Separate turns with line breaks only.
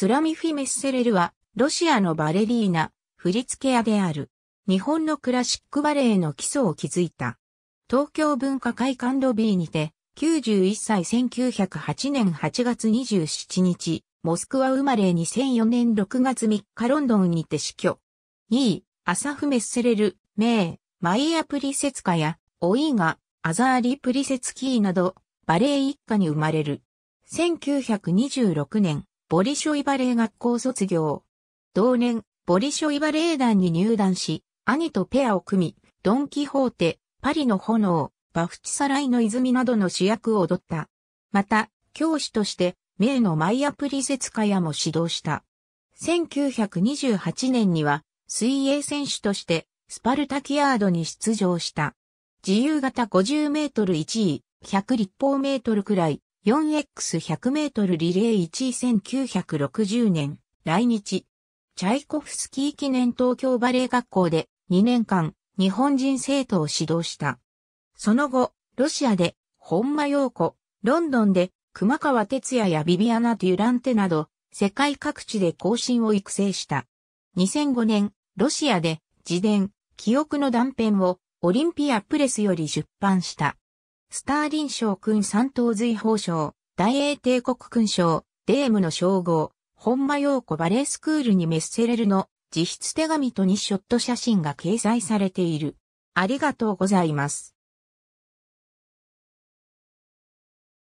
スラミフィ・メッセレルは、ロシアのバレリーナ、振付屋である。日本のクラシックバレエの基礎を築いた。東京文化会館ロビーにて、91歳1908年8月27日、モスクワ生まれ2004年6月3日ロンドンにて死去。2位、アサフ・メッセレル、メマイア・プリセツカや、オイーガ、アザーリ・プリセツキーなど、バレエ一家に生まれる。1926年、ボリショイバレー学校卒業。同年、ボリショイバレー団に入団し、兄とペアを組み、ドン・キホーテ、パリの炎、バフチサライの泉などの主役を踊った。また、教師として、名のマイアプリセツカヤも指導した。1928年には、水泳選手として、スパルタキアードに出場した。自由形50メートル1位、100立方メートルくらい、4x100 メートルリレー1位1960年、来日。チャイコフスキー記念東京バレエ学校で2年間日本人生徒を指導した。その後、ロシアで本間陽子、ロンドンで熊川哲也やビビアナ・デュランテなど世界各地で後進を育成した。2005年、ロシアで自伝、記憶の断片をオリンピアプレスより出版した。スターリン賞君三等随法賞、大英帝国勲章、デームの称号、本間陽子バレースクールにメッセレルの自筆手紙と2ショット写真が掲載されている。ありがとうございます。